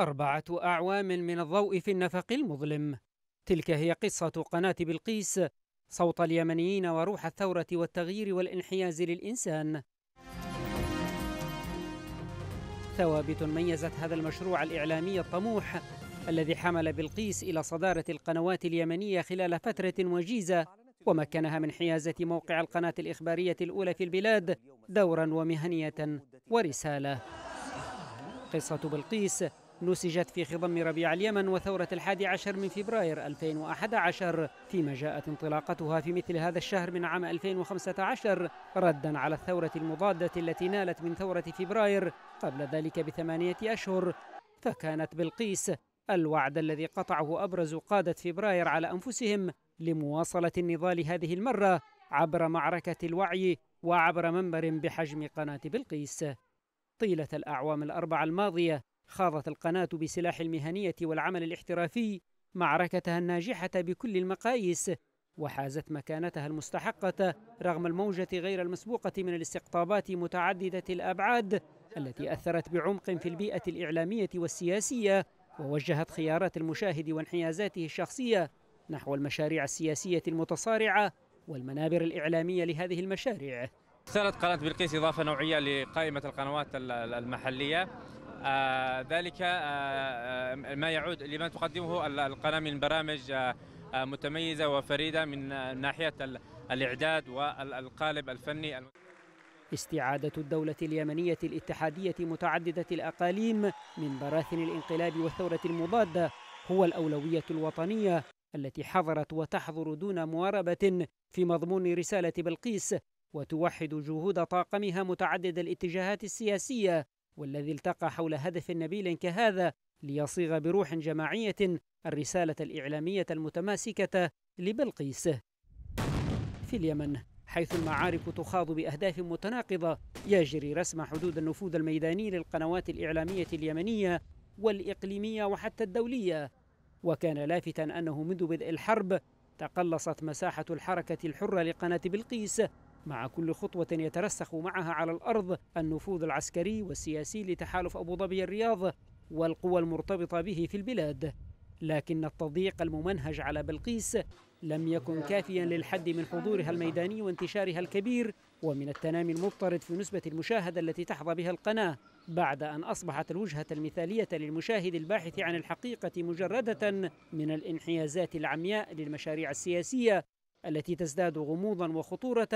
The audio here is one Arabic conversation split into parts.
أربعة أعوام من الضوء في النفق المظلم تلك هي قصة قناة بلقيس صوت اليمنيين وروح الثورة والتغيير والانحياز للإنسان ثوابت ميزت هذا المشروع الإعلامي الطموح الذي حمل بلقيس إلى صدارة القنوات اليمنية خلال فترة وجيزة ومكنها من حيازة موقع القناة الإخبارية الأولى في البلاد دورا ومهنية ورسالة قصة بلقيس نسجت في خضم ربيع اليمن وثورة الحادي عشر من فبراير 2011 فيما جاءت انطلاقتها في مثل هذا الشهر من عام 2015 ردا على الثورة المضادة التي نالت من ثورة فبراير قبل ذلك بثمانية أشهر فكانت بلقيس الوعد الذي قطعه أبرز قادة فبراير على أنفسهم لمواصلة النضال هذه المرة عبر معركة الوعي وعبر منبر بحجم قناة بلقيس طيلة الأعوام الأربع الماضية خاضت القناة بسلاح المهنية والعمل الاحترافي معركتها الناجحة بكل المقاييس وحازت مكانتها المستحقة رغم الموجة غير المسبوقة من الاستقطابات متعددة الأبعاد التي أثرت بعمق في البيئة الإعلامية والسياسية ووجهت خيارات المشاهد وانحيازاته الشخصية نحو المشاريع السياسية المتصارعة والمنابر الإعلامية لهذه المشاريع ثالث قناة بلقيس إضافة نوعية لقائمة القنوات المحلية آه، ذلك آه، آه، ما يعود لما تقدمه القناة من برامج متميزة وفريدة من ناحية الإعداد والقالب الفني استعادة الدولة اليمنية الاتحادية متعددة الأقاليم من براثن الانقلاب والثورة المضادة هو الأولوية الوطنية التي حضرت وتحضر دون مواربة في مضمون رسالة بلقيس وتوحد جهود طاقمها متعدد الاتجاهات السياسية والذي التقى حول هدف نبيل كهذا ليصيغ بروح جماعية الرسالة الإعلامية المتماسكة لبلقيس في اليمن حيث المعارك تخاض بأهداف متناقضة يجري رسم حدود النفوذ الميداني للقنوات الإعلامية اليمنية والإقليمية وحتى الدولية وكان لافتا أنه منذ بدء الحرب تقلصت مساحة الحركة الحرة لقناة بلقيس مع كل خطوة يترسخ معها على الأرض النفوذ العسكري والسياسي لتحالف أبو ظبي الرياض والقوى المرتبطة به في البلاد لكن التضييق الممنهج على بلقيس لم يكن كافيا للحد من حضورها الميداني وانتشارها الكبير ومن التنامي المضطرد في نسبة المشاهدة التي تحظى بها القناة بعد أن أصبحت الوجهة المثالية للمشاهد الباحث عن الحقيقة مجردة من الانحيازات العمياء للمشاريع السياسية التي تزداد غموضا وخطورة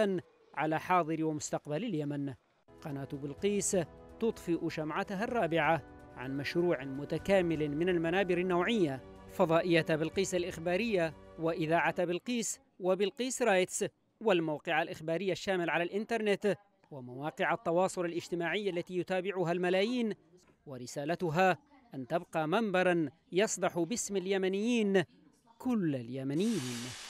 على حاضر ومستقبل اليمن قناة بلقيس تطفئ شمعتها الرابعة عن مشروع متكامل من المنابر النوعية فضائية بلقيس الإخبارية وإذاعة بلقيس وبلقيس رايتس والموقع الإخباري الشامل على الإنترنت ومواقع التواصل الاجتماعي التي يتابعها الملايين ورسالتها أن تبقى منبرا يصدح باسم اليمنيين كل اليمنيين